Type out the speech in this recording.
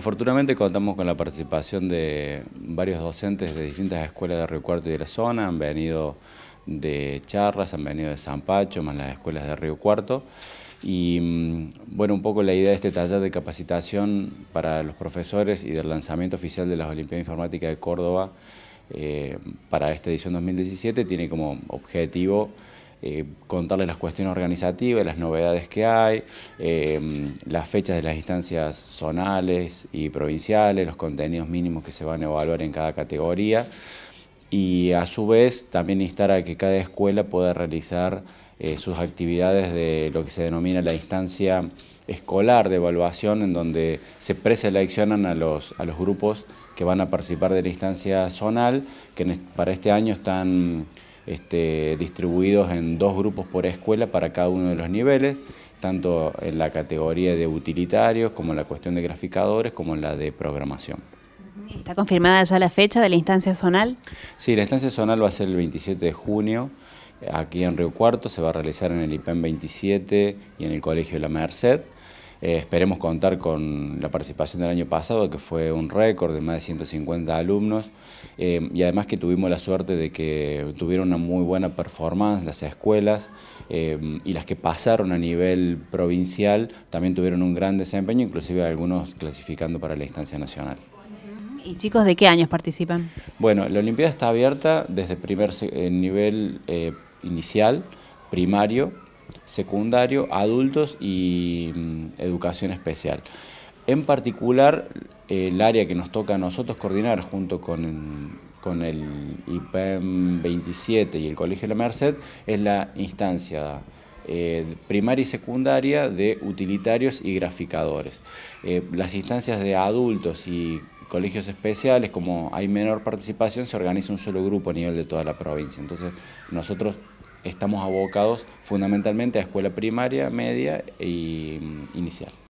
Afortunadamente contamos con la participación de varios docentes de distintas escuelas de Río Cuarto y de la zona, han venido de Charras, han venido de San Pacho, más las escuelas de Río Cuarto. Y mm, bueno, un poco la idea de este taller de capacitación para los profesores y del lanzamiento oficial de las Olimpiadas Informáticas de Córdoba eh, para esta edición 2017 tiene como objetivo eh, contarles las cuestiones organizativas, las novedades que hay, em, las fechas de las instancias zonales y provinciales, los contenidos mínimos que se van a evaluar en cada categoría y a su vez también instar a que cada escuela pueda realizar eh, sus actividades de lo que se denomina la instancia escolar de evaluación en donde se preseleccionan a los, a los grupos que van a participar de la instancia zonal, que para este año están este, distribuidos en dos grupos por escuela para cada uno de los niveles, tanto en la categoría de utilitarios como en la cuestión de graficadores como en la de programación. ¿Está confirmada ya la fecha de la instancia zonal? Sí, la instancia zonal va a ser el 27 de junio aquí en Río Cuarto, se va a realizar en el IPEM 27 y en el Colegio de la Merced. Eh, esperemos contar con la participación del año pasado, que fue un récord de más de 150 alumnos, eh, y además que tuvimos la suerte de que tuvieron una muy buena performance las escuelas, eh, y las que pasaron a nivel provincial también tuvieron un gran desempeño, inclusive algunos clasificando para la instancia nacional. ¿Y chicos de qué años participan? Bueno, la Olimpiada está abierta desde primer nivel inicial, primario, secundario, adultos y mm, educación especial. En particular, el área que nos toca a nosotros coordinar junto con, el IPEM 27 y el Colegio de la Merced es la instancia eh, primaria y secundaria de utilitarios y graficadores. Eh, las instancias de adultos y colegios especiales, como hay menor participación, se organiza un solo grupo a nivel de toda la provincia. Entonces, nosotros estamos abocados fundamentalmente a escuela primaria, media e inicial.